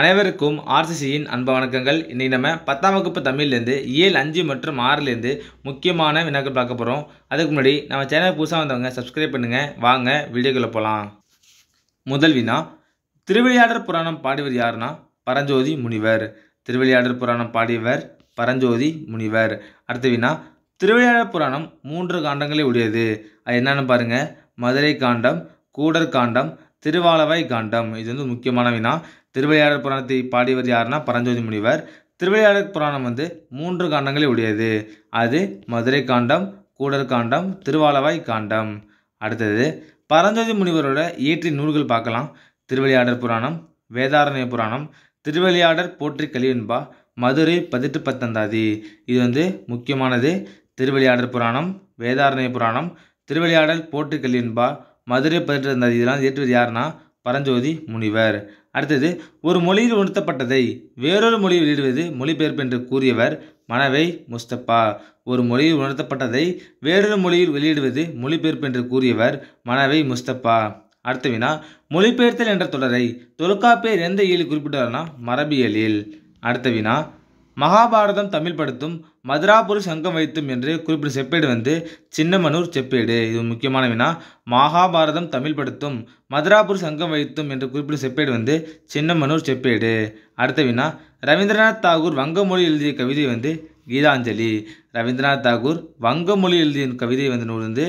அனைவருக்கும் ஆர்சிசியின் அன்ப வணக்கங்கள் இன்றைக்கி நம்ம பத்தாம் வகுப்பு தமிழ்லேருந்து ஏழு அஞ்சு மற்றும் ஆறுலேருந்து முக்கியமான வினாக்கள் பார்க்க போகிறோம் அதுக்கு முன்னாடி நம்ம சேனல் புதுசாக வந்தவங்க சப்ஸ்கிரைப் பண்ணுங்கள் வாங்க வீடியோக்குள்ளே போகலாம் முதல் வினா திருவிளையாடர் புராணம் பாடியவர் யாருன்னா பரஞ்சோதி முனிவர் திருவிளையாடர் புராணம் பாடியவர் பரஞ்சோதி முனிவர் அடுத்த வினா திருவிளையாடர் புராணம் மூன்று காண்டங்களே உடையது அது என்னென்னு பாருங்கள் மதுரை காண்டம் கூடர் காண்டம் திருவாலவாய் காண்டம் இது வந்து முக்கியமான வினா திருவையாடர் புராணத்தை பாடியவர் யாருன்னா பரஞ்சோதி முனிவர் திருவையாடர் புராணம் வந்து மூன்று காண்டங்களை உடையது அது மதுரை காண்டம் கூடர் காண்டம் திருவாலவாய் காண்டம் அடுத்தது பரஞ்சோதி முனிவரோட இயற்றி நூல்கள் பார்க்கலாம் திருவிளையாடர் புராணம் வேதாரண்ய புராணம் திருவிளையாடர் போற்றி கலியன்பா மதுரை பதிட்டு பத்தந்தாதி இது வந்து முக்கியமானது திருவிளையாடர் புராணம் வேதாரண்ய புராணம் திருவிளையாடல் போற்றி கலியன்பா மதுரை பதிட்டு தந்தாதி இதெல்லாம் இயற்றுவது யாருன்னா பரஞ்சோதி முனிவர் அடுத்தது ஒரு மொழியில் உணர்த்தப்பட்டதை வேறொரு மொழியில் வெளியிடுவது மொழிபெயர்ப்பு என்று கூறியவர் மனவை முஸ்தப்பா ஒரு மொழியில் உணர்த்தப்பட்டதை வேறொரு மொழியில் வெளியிடுவது மொழிபெயர்ப்பு என்று கூறியவர் மனவை முஸ்தப்பா அடுத்த வினா மொழிபெயர்த்தல் என்ற தொடரை தொல்காப்பியர் எந்த இயலில் குறிப்பிட்டார்னா மரபியலில் அடுத்த வினா மகாபாரதம் தமிழ் படுத்தும் மதுராபுரி சங்கம் வைத்தும் என்று குறிப்பிட்ட செப்பேடு வந்து சின்னமனூர் செப்பேடு இது முக்கியமான வினா மகாபாரதம் தமிழ் படுத்தும் மதுராபுரி சங்கம் வைத்தும் என்று குறிப்பிட்ட செப்பேடு வந்து சின்னமனூர் செப்பேடு அடுத்த வினா ரவீந்திரநாத் தாகூர் வங்க மொழி எழுதிய கவிதை வந்து கீதாஞ்சலி ரவீந்திரநாத் தாகூர் வங்க மொழி எழுதிய கவிதை வந்து நூல் வந்து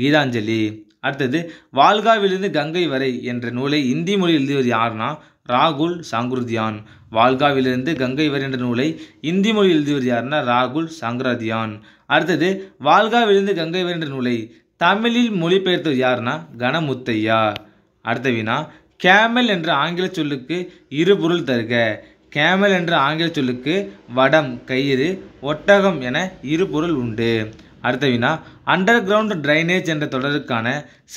கீதாஞ்சலி அடுத்தது வால்காவிலிருந்து கங்கை வரை என்ற நூலை இந்தி மொழி எழுதியவர் யாருன்னா ராகுல் சாங்குருதியான் வால்காவிலிருந்து கங்கை வரை என்ற நூலை இந்தி மொழி எழுதியவர் யாருன்னா ராகுல் சாங்கராதியான் அடுத்தது வால்காவிலிருந்து கங்கை வரை என்ற நூலை தமிழில் மொழிபெயர்த்தவர் யாருன்னா கணமுத்தையா அடுத்த வினா கேமல் என்ற ஆங்கில சொல்லுக்கு இரு பொருள் தருக கேமல் என்ற ஆங்கில சொல்லுக்கு வடம் கயிறு ஒட்டகம் என இரு பொருள் உண்டு அடுத்த வினா அண்டர் கிரவுண்ட் ட்ரைனேஜ் என்ற தொடருக்கான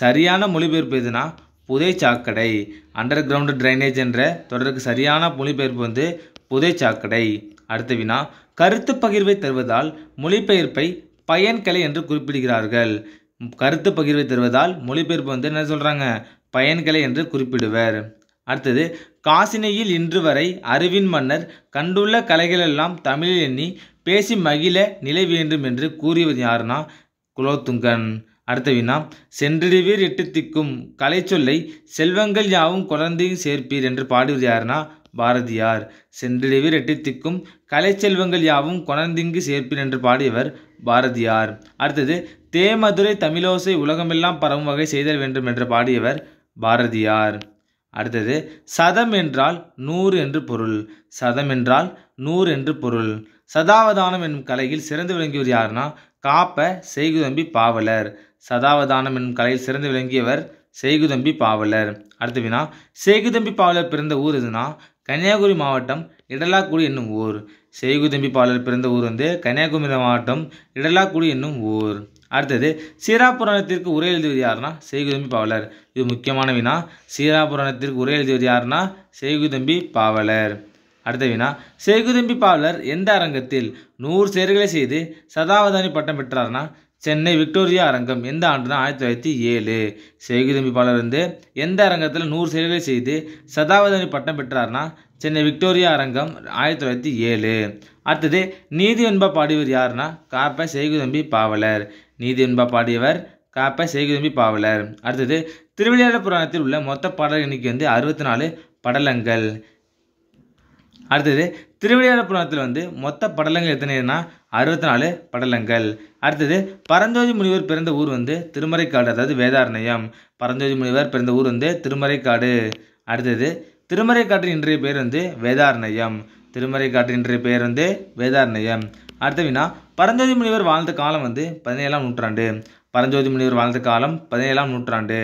சரியான மொழிபெயர்ப்பு எதுனா புதை சாக்கடை அண்டர் கிரவுண்டு ட்ரைனேஜ் என்ற தொடருக்கு சரியான மொழிபெயர்ப்பு வந்து புதை சாக்கடை அடுத்த வினா கருத்து பகிர்வை தருவதால் மொழிபெயர்ப்பை பயன்கலை என்று குறிப்பிடுகிறார்கள் கருத்து பகிர்வை தருவதால் மொழிபெயர்ப்பு வந்து என்ன சொல்கிறாங்க பயன்கலை என்று குறிப்பிடுவர் அடுத்தது காசினியில் இன்று வரை அறிவின் மன்னர் கண்டுள்ள கலைகளெல்லாம் தமிழில் எண்ணி பேசி மகிழ நிலை வேண்டும் என்று கூறியவர் யாருன்னா குலோத்துங்கன் அடுத்த வினா சென்றிடுவீர் எட்டு திக்கும் கலை சொல்லை செல்வங்கள் யாவும் குழந்தையும் சேர்ப்பீர் என்று பாடுவது யாருன்னா பாரதியார் சென்றிடுவீர் எட்டு திக்கும் கலை செல்வங்கள் யாவும் குழந்தைங்கு சேர்ப்பீர் என்று பாடியவர் பாரதியார் அடுத்தது தேமதுரை தமிழோசை உலகமெல்லாம் பரவும் வகை செய்தல் வேண்டும் என்று பாடியவர் பாரதியார் அடுத்தது சதம் என்றால் நூறு என்று பொருள் சதம் என்றால் நூறு என்று பொருள் சதாவதானம் என்னும் கலையில் சிறந்து விளங்கியவர் யாருன்னா காப்ப செய்குதம்பி பாவலர் சதாவதானம் என்னும் கலையில் சிறந்து விளங்கியவர் செய்குதம்பி பாவலர் அடுத்து வினா செய்குதம்பி பாவலர் பிறந்த ஊர் எதுனா கன்னியாகுமரி மாவட்டம் இடலாக்குடி என்னும் ஊர் செய்குதம்பி பாவலர் பிறந்த ஊர் வந்து கன்னியாகுமரி மாவட்டம் இடலாக்குடி என்னும் ஊர் அடுத்தது சீராபுராணத்திற்கு உரை எழுதுவது யாருன்னா செய்குதம்பி பாவலர் இது முக்கியமான வினா சீராபுராணத்திற்கு உரை எழுதியது யாருன்னா செய்குதம்பி பாவலர் அடுத்த வினா சேகுதம்பி பாவலர் எந்த அரங்கத்தில் நூறு செயல்களை செய்து சதாவதானி பட்டம் பெற்றார்னா சென்னை விக்டோரியா அரங்கம் எந்த ஆண்டுனா ஆயிரத்தி தொள்ளாயிரத்தி ஏழு சேகுதம்பி பாலர் வந்து எந்த அரங்கத்தில் நூறு செயல்களை செய்து சதாவதானி பட்டம் பெற்றார்னா சென்னை விக்டோரியா அரங்கம் ஆயிரத்தி தொள்ளாயிரத்தி ஏழு அடுத்தது நீதி என்பா பாடியவர் யாருன்னா காப்ப சேகுதம்பி பாவலர் நீதி என்பா பாடியவர் காப்ப சேகுதம்பி பாவலர் அடுத்தது திருவிளையாட புராணத்தில் உள்ள மொத்த பாடல் எண்ணிக்கை வந்து அறுபத்தி நாலு படலங்கள் அடுத்தது திருவிழியாரபுரத்தில் வந்து மொத்த படலங்கள் எத்தனைன்னா அறுபத்தி நாலு படலங்கள் அடுத்தது பரஞ்சோதி முனிவர் பிறந்த ஊர் வந்து திருமறைக்காடு அதாவது வேதாரண்யம் பரஞ்சோதி முனிவர் பிறந்த ஊர் வந்து திருமறைக்காடு அடுத்தது திருமறைக்காட்டின் இன்றைய பேர் வந்து வேதாரண்யம் திருமறைக்காட்டின் இன்றைய பேர் வந்து வேதாரண்யம் அடுத்த வினா பரஞ்சோதி முனிவர் வாழ்ந்த காலம் வந்து பதினேழாம் நூற்றாண்டு பரஞ்சோதி முனிவர் வாழ்ந்த காலம் பதினேழாம் நூற்றாண்டு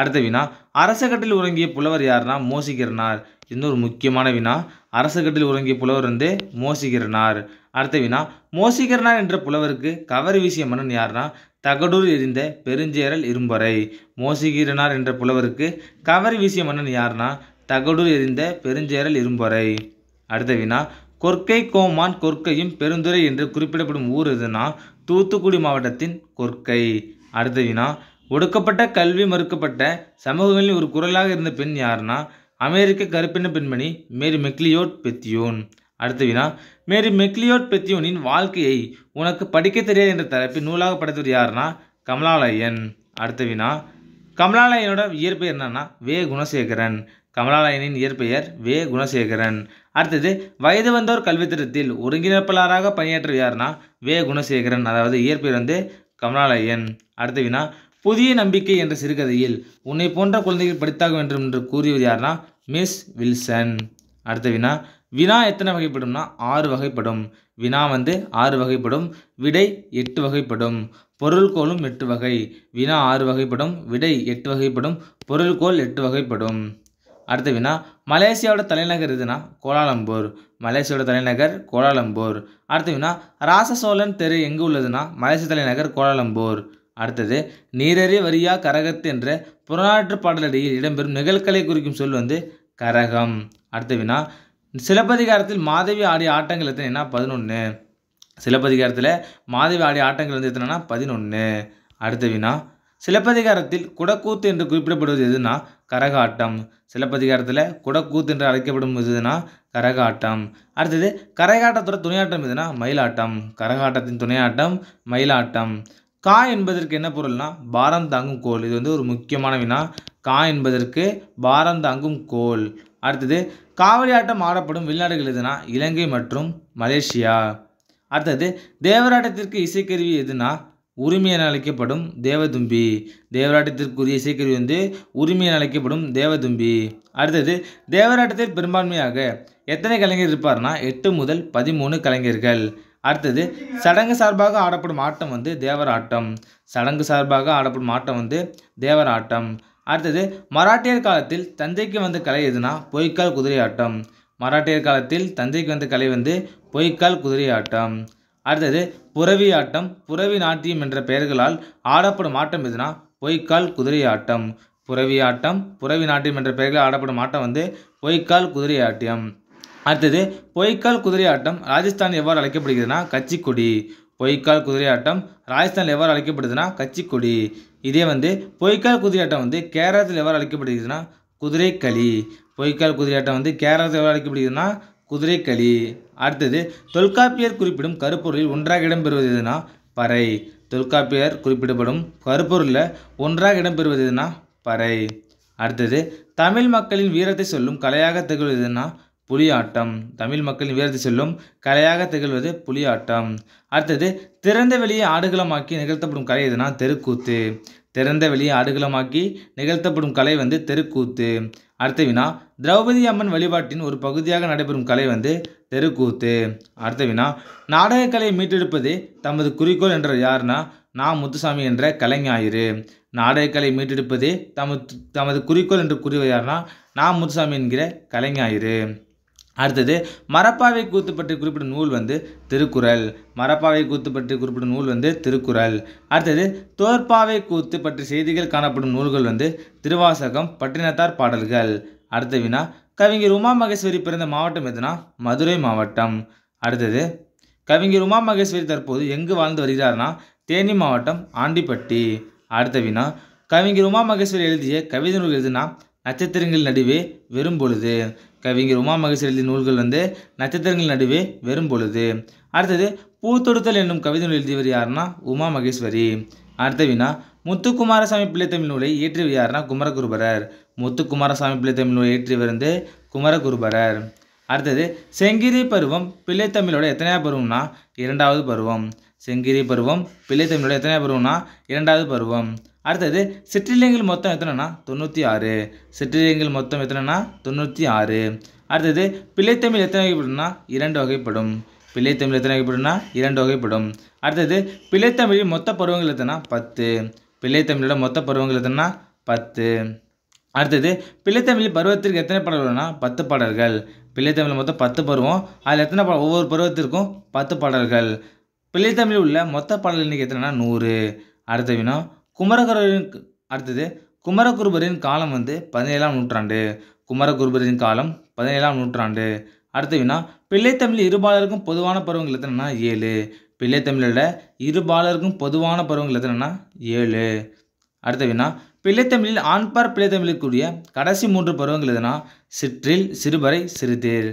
அடுத்த வினா அரச கட்டில் உறங்கிய புலவர் யாருன்னா மோசிக்கிறனார் இன்னொரு முக்கியமான வினா அரசகட்டில் உறங்கிய புலவர் வந்து மோசிகிறனார் அடுத்த வினா மோசிகிறனார் என்ற புலவருக்கு கவர் வீசிய மன்னன் யார்னா தகடூர் எரிந்த பெருஞ்சேரல் இரும்பறை மோசிகிறனார் என்ற புலவருக்கு கவர் வீசிய மன்னன் யார்னா தகடூர் எரிந்த பெருஞ்சேரல் இரும்பறை அடுத்த வினா கொற்கை கோமான் கொற்கையும் பெருந்துறை என்று குறிப்பிடப்படும் ஊர் எதுனா தூத்துக்குடி மாவட்டத்தின் கொற்கை அடுத்த வினா ஒடுக்கப்பட்ட கல்வி மறுக்கப்பட்ட சமூகங்களில் ஒரு குரலாக இருந்த பெண் யாருன்னா அமெரிக்க கருப்பின பெண்மணி மேரி மெக்லியோட் பெத்தியோன் அடுத்த வினா மேரி மெக்லியோட் பெத்தியோனின் வாழ்க்கையை உனக்கு படிக்க தெரியாது என்ற தரப்பில் நூலாக படைத்தவர் யார்னா கமலாலயன் அடுத்த வினா கமலாலயனோட இயற்பெயர் என்னன்னா வே குணசேகரன் கமலாலயனின் இயற்பெயர் வே குணசேகரன் அடுத்தது வயது வந்தோர் கல்வித்திட்டத்தில் ஒருங்கிணைப்பாளராக பணியாற்றுவர் யாருன்னா வே குணசேகரன் அதாவது இயற்பெயர் வந்து கமலாலயன் அடுத்த வினா புதிய நம்பிக்கை என்ற சிறுகதையில் உன்னை போன்ற குழந்தைகள் படித்தாக வேண்டும் என்று கூறியவர் யாருன்னா மிஸ் வில்சன் அடுத்த வினா வினா எத்தனை வகைப்படும்னா ஆறு வகைப்படும் வினா வந்து ஆறு வகைப்படும் விடை எட்டு வகைப்படும் பொருள்கோளும் எட்டு வகை வினா ஆறு வகைப்படும் விடை எட்டு வகைப்படும் பொருள்கோள் எட்டு வகைப்படும் அடுத்த வினா மலேசியாவோட தலைநகர் எதுனா கோலாலம்பூர் மலேசியாவோட தலைநகர் கோலாலம்பூர் அடுத்த வினா ராசசோழன் தெரு எங்கே உள்ளதுன்னா மலேசிய தலைநகர் கோலாலம்பூர் அடுத்தது நீரறி வரியா கரகத்து என்ற புறநாற்று பாடலடியில் இடம்பெறும் நிகழ்கலை குறிக்கும் சொல் வந்து கரகம் அடுத்த வினா சிலப்பதிகாரத்தில் மாதவி ஆடிய ஆட்டங்கள் எத்தனைனா பதினொன்று சிலப்பதிகாரத்தில் மாதவி ஆடிய ஆட்டங்கள் வந்து எத்தனைனா பதினொன்று அடுத்த வினா சிலப்பதிகாரத்தில் குடக்கூத்து என்று குறிப்பிடப்படுவது எதுனா கரகாட்டம் சிலப்பதிகாரத்தில் குடக்கூத்து என்று அழைக்கப்படும் எதுனா கரகாட்டம் அடுத்தது கரகாட்டத்தோட துணையாட்டம் எதுனா மயிலாட்டம் கரகாட்டத்தின் துணையாட்டம் மயிலாட்டம் கா என்பதற்கு என்ன பொருள்னா பாரம் தாங்கும் கோல் இது வந்து ஒரு முக்கியமான வினா கா என்பதற்கு பாரம் தாங்கும் கோல் அடுத்தது காவடி ஆட்டம் ஆடப்படும் வெளிநாடுகள் எதுனா இலங்கை மற்றும் மலேசியா அடுத்தது தேவராட்டத்திற்கு இசைக்கருவி எதுனா உரிமை என அழைக்கப்படும் தேவதும்பி தேவராட்டத்திற்குரிய இசைக்கருவி வந்து உரிமை என அழைக்கப்படும் தேவதும்பி அடுத்தது தேவராட்டத்தில் பெரும்பான்மையாக எத்தனை கலைஞர் இருப்பார்னா எட்டு முதல் பதிமூணு கலைஞர்கள் அடுத்தது சடங்கு சார்பாக ஆடப்படும் ஆட்டம் வந்து தேவராட்டம் சடங்கு சார்பாக ஆடப்படும் ஆட்டம் வந்து தேவராட்டம் அடுத்தது மராட்டியர் காலத்தில் தந்தைக்கு வந்த கலை எதுனா பொய்க்கால் குதிரை ஆட்டம் மராட்டியர் காலத்தில் தந்தைக்கு வந்த கலை வந்து பொய்க்கால் குதிரை ஆட்டம் அடுத்தது புறவி ஆட்டம் புறவி நாட்டியம் என்ற பெயர்களால் ஆடப்படும் ஆட்டம் எதுனா பொய்க்கால் குதிரை ஆட்டம் புறவி ஆட்டம் புறவி நாட்டியம் என்ற பெயர்களால் ஆடப்படும் ஆட்டம் வந்து பொய்க்கால் குதிரை ஆட்டியம் அடுத்தது பொய்க்கால் குதிரை ஆட்டம் ராஜஸ்தான் எவ்வாறு அழைக்கப்படுகிறதுனா கச்சிக்கொடி பொய்க்கால் குதிரை ஆட்டம் ராஜஸ்தான் எவ்வாறு அழைக்கப்படுதுன்னா கச்சிக்கொடி இதே வந்து பொய்க்கால் குதிரை ஆட்டம் வந்து கேரளத்தில் எவ்வாறு அழைக்கப்படுகிறதுனா குதிரைக்களி பொய்க்கால் குதிரை ஆட்டம் வந்து கேரளத்தில் எவ்வாறு அழைக்கப்படுகிறதுனா குதிரைக்களி அடுத்தது தொல்காப்பியர் குறிப்பிடும் கருப்பொருளில் ஒன்றாக இடம்பெறுவது எதுனா பறை தொல்காப்பியர் குறிப்பிடப்படும் கருப்பொருளில் ஒன்றாக இடம்பெறுவது எதுனா பறை அடுத்தது தமிழ் மக்களின் வீரத்தை சொல்லும் கலையாக திகழ்வதுன்னா புலியாட்டம் தமிழ் மக்களின் உயர்த்தி செல்லும் கலையாக திகழ்வது புலியாட்டம் அடுத்தது திறந்த வெளியே ஆடுகளமாக்கி நிகழ்த்தப்படும் கலை எதுனா தெருக்கூத்து திறந்த வெளியே ஆடுகளமாக்கி நிகழ்த்தப்படும் கலை வந்து தெருக்கூத்து அடுத்த வினா திரௌபதி அம்மன் வழிபாட்டின் ஒரு பகுதியாக நடைபெறும் கலை வந்து தெருக்கூத்து அடுத்த வினா நாடகக்கலையை மீட்டெடுப்பது தமது குறிக்கோள் என்ற யாருன்னா நான் முத்துசாமி என்ற கலைஞாயிறு நாடகக்கலை மீட்டெடுப்பது தமது தமது குறிக்கோள் என்று கூறியவர் யாருன்னா நான் முத்துசாமி என்கிற கலைஞாயிறு அடுத்தது மரப்பாவை கூத்து பற்றி குறிப்பிடும் நூல் வந்து திருக்குறள் மரப்பாவை கூத்து பற்றி குறிப்பிடும் நூல் வந்து திருக்குறள் அடுத்தது தோற்பாவை கூத்து பற்றி செய்திகள் காணப்படும் நூல்கள் வந்து திருவாசகம் பட்டினத்தார் பாடல்கள் அடுத்த வினா கவிஞர் உமா மகேஸ்வரி பிறந்த மாவட்டம் எதுனா மதுரை மாவட்டம் அடுத்தது கவிஞர் உமா மகேஸ்வரி தற்போது எங்கு வாழ்ந்து வருகிறார்னா தேனி மாவட்டம் ஆண்டிப்பட்டி அடுத்த வினா கவிஞர் உமா மகேஸ்வரி எழுதிய கவிதை நூல் எதுனா நட்சத்திரங்கள் நடுவே வெறும் பொழுது கவிஞர் உமா மகேஸ்வர் எழுதிய நூல்கள் வந்து நட்சத்திரங்கள் நடுவே வெறும் பொழுது அடுத்தது பூத்தொடுத்தல் என்னும் கவிதை நூல் எழுதியவர் யாருன்னா உமா மகேஸ்வரி அடுத்த வினா முத்துக்குமாரசாமி பிள்ளை தமிழ் நூலை இயற்றியவர் யாருன்னா குமரகுருபரர் முத்துக்குமாரசாமி பிள்ளை தமிழ் நூலை இயற்றியவர் வந்து குமரகுருபரர் அடுத்தது செங்கிரி பருவம் பிள்ளை தமிழோட எத்தனையா பருவம்னா இரண்டாவது பருவம் செங்கிரி பருவம் பிள்ளை தமிழோட எத்தனை பருவம்னா இரண்டாவது பருவம் அடுத்தது சிற்றிலியங்கள் மொத்தம் எத்தனைனா தொண்ணூற்றி ஆறு சிற்றிலியங்கள் மொத்தம் எத்தனைனா தொண்ணூற்றி ஆறு அடுத்தது பிள்ளைத்தமிழ் எத்தனை வகைப்படும்னா இரண்டு வகைப்படும் பிள்ளைத்தமிழ் எத்தனை வகைப்படும்னா இரண்டு வகைப்படும் அடுத்தது பிள்ளைத்தமிழில் மொத்த பருவங்கள் எத்தனா பத்து பிள்ளைத்தமிழோட மொத்த பருவங்கள் எத்தனா பத்து அடுத்தது பிள்ளைத்தமிழ் பருவத்திற்கு எத்தனை பாடல்கள்னா பத்து பாடல்கள் பிள்ளைத்தமிழில் மொத்தம் பத்து பருவம் அதில் எத்தனை ஒவ்வொரு பருவத்திற்கும் பத்து பாடல்கள் பிள்ளைத்தமிழ் உள்ள மொத்த பாடல் எண்ணிக்கை எத்தனைனா நூறு அடுத்த வினா குமரகுருவரின் அடுத்தது குமரகுருபரின் காலம் வந்து பதினேழாம் நூற்றாண்டு குமரகுருபரின் காலம் பதினேழாம் நூற்றாண்டு அடுத்த வினா பிள்ளைத்தமிழ் இருபாலருக்கும் பொதுவான பருவங்கள் எத்தனைனா ஏழு பிள்ளைத்தமிழோட இருபாலருக்கும் பொதுவான பருவங்கள் எத்தனைனா ஏழு அடுத்த வினா பிள்ளைத்தமிழில் ஆண்பார் பிள்ளைத்தமிழுக்குரிய கடைசி மூன்று பருவங்கள் எதுனா சிற்றில் சிறுபறை சிறுதேர்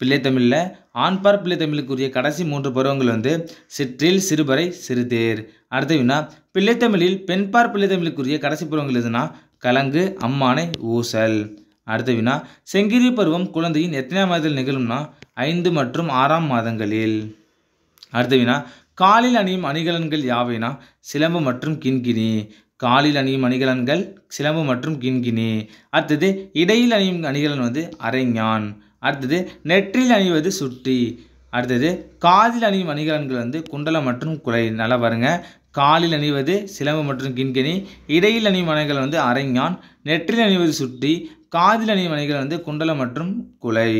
பிள்ளை தமிழில் ஆண்பார் பிள்ளை கடைசி மூன்று பருவங்கள் வந்து சிற்றில் சிறுபறை சிறுதேர் அடுத்த வினா பிள்ளைத்தமிழில் பெண்பார் பிள்ளை கடைசி பருவங்கள் எதுனா கலங்கு அம்மானை ஊசல் அடுத்த வினா செங்கிரி பருவம் குழந்தையின் எத்தனையாம் மாதத்தில் நிகழும்னா ஐந்து மற்றும் ஆறாம் மாதங்களில் அடுத்த வினா காலில் அணியும் அணிகலன்கள் யாவைனா சிலம்பு மற்றும் கிண்கிணி காலில் அணியும் அணிகலன்கள் சிலம்பு மற்றும் கிண்கிணி அடுத்தது இடையில் அணியும் அணிகலன் வந்து அரைஞான் அடுத்தது நெற்றில் அணிவது சுற்றி அடுத்தது காதில் அணியும் அணிகலன்கள் வந்து குண்டலம் மற்றும் குலை நல்லா பாருங்க காலில் அணிவது சிலம்பு மற்றும் கிண்கிணி இடையில் அணியும் அணைகள் வந்து அரைஞான் நெற்றில் அணிவது சுற்றி காதில் அணியும் அணிகள் வந்து குண்டலம் மற்றும் குலை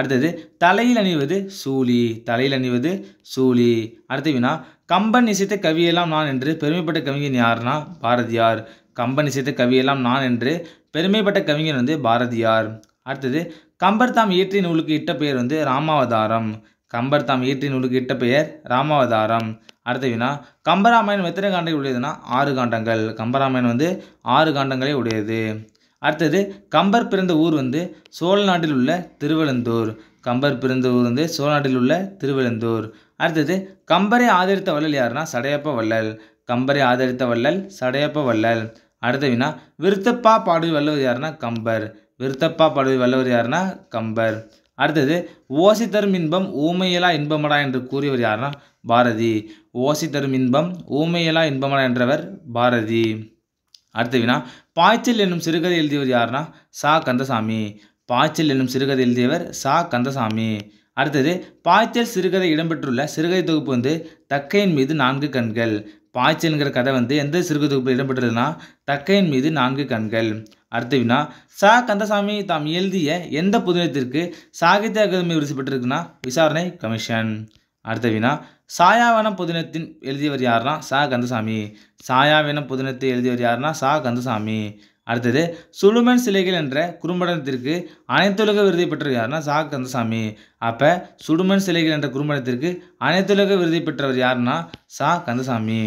அடுத்தது தலையில் அணிவது சூழி தலையில் அணிவது சூழி அடுத்த வினா கம்பன் இசைத்த கவியெல்லாம் நான் என்று பெருமைப்பட்ட கவிஞன் யாருன்னா பாரதியார் கம்பன் இசைத்த கவியெல்லாம் நான் என்று பெருமைப்பட்ட கவிஞன் வந்து பாரதியார் அடுத்தது கம்பர் தாம் இயற்றிய நூலுக்கு இட்ட பெயர் வந்து ராமாவதாரம் கம்பர் தாம் இயற்றிய நூலுக்கு இட்ட பெயர் ராமாவதாரம் அடுத்த வினா கம்பராமாயணம் எத்தனை காண்டங்கள் உடையதுன்னா ஆறு காண்டங்கள் கம்பராமாயணம் வந்து ஆறு காண்டங்களே உடையது அடுத்தது கம்பர் பிறந்த ஊர் வந்து சோழ நாட்டில் உள்ள திருவள்ளந்தூர் கம்பர் பிறந்த ஊர் வந்து சோழ நாட்டில் உள்ள திருவெளந்தூர் அடுத்தது கம்பரை ஆதரித்த வள்ளல் யாருன்னா சடையப்ப வள்ளல் கம்பரை ஆதரித்த வள்ளல் சடையப்ப வள்ளல் அடுத்த வினா விருத்தப்பா பாடல் வல்லவர் யாருன்னா கம்பர் விருத்தப்பா படுவி வல்லவர் யாருன்னா கம்பர் அடுத்தது ஓசி தரும் இன்பம் ஊமையலா இன்பமடா என்று கூறியவர் யாருன்னா பாரதி ஓசி தரும் இன்பம் ஊமையலா இன்பமடா என்றவர் பாரதி அடுத்த வினா பாய்ச்சல் என்னும் சிறுகதை எழுதியவர் யாருன்னா சா கந்தசாமி பாய்ச்சல் என்னும் சிறுகதை எழுதியவர் சா கந்தசாமி அடுத்தது பாய்ச்சல் சிறுகதை இடம்பெற்றுள்ள சிறுகதை தொகுப்பு வந்து தக்கையின் மீது நான்கு கண்கள் பாய்ச்சல்ங்கிற கதை வந்து எந்த சிறுகதைப்பு இடம்பெற்றதுன்னா தக்கையின் மீது நான்கு கண்கள் அடுத்த வினா சா கந்தசாமி தாம் எழுதிய எந்த புதினத்திற்கு சாகித்ய அகாதமி விருது பெற்றிருக்குன்னா விசாரணை கமிஷன் அடுத்த வினா சாயாவனம் புதினத்தின் எழுதியவர் யாருன்னா சா கந்தசாமி சாயாவனம் புதினத்தை எழுதியவர் யாருன்னா சா கந்தசாமி அடுத்தது சுழுமன் சிலைகள் என்ற குறும்படத்திற்கு அனைத்துலக விருதை பெற்றவர் யாருன்னா சா கந்தசாமி அப்போ சுடுமன் சிலைகள் என்ற குறும்படத்திற்கு அனைத்துலக விருதை பெற்றவர் யாருன்னா சா கந்தசாமி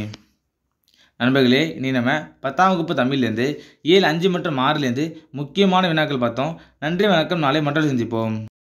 நண்பர்களே இனி நம்ம பத்தாம் வகுப்பு தமிழ்லேருந்து ஏழு அஞ்சு மற்றும் ஆறுலேருந்து முக்கியமான வினாக்கள் பார்த்தோம் நன்றி வணக்கம் நாளை மற்றொரு சந்திப்போம்